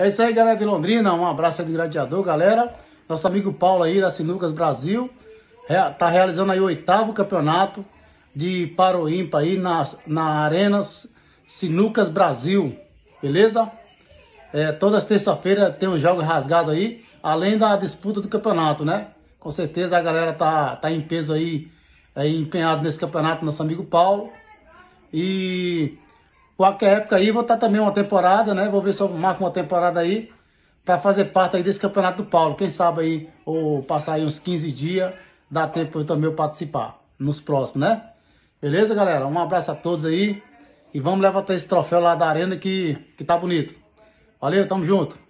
É isso aí, galera de Londrina. Um abraço aí do Gradiador, galera. Nosso amigo Paulo aí da Sinucas Brasil está realizando aí o oitavo campeonato de Paroímpa aí na, na Arenas Sinucas Brasil, beleza? É, todas terça-feira tem um jogo rasgado aí, além da disputa do campeonato, né? Com certeza a galera tá, tá em peso aí, é, empenhado nesse campeonato, nosso amigo Paulo. E Qualquer época aí, vou estar também uma temporada, né? Vou ver se eu marco uma temporada aí para fazer parte aí desse Campeonato do Paulo. Quem sabe aí, ou passar aí uns 15 dias, dá tempo eu também participar nos próximos, né? Beleza, galera? Um abraço a todos aí. E vamos levantar esse troféu lá da arena que, que tá bonito. Valeu, tamo junto.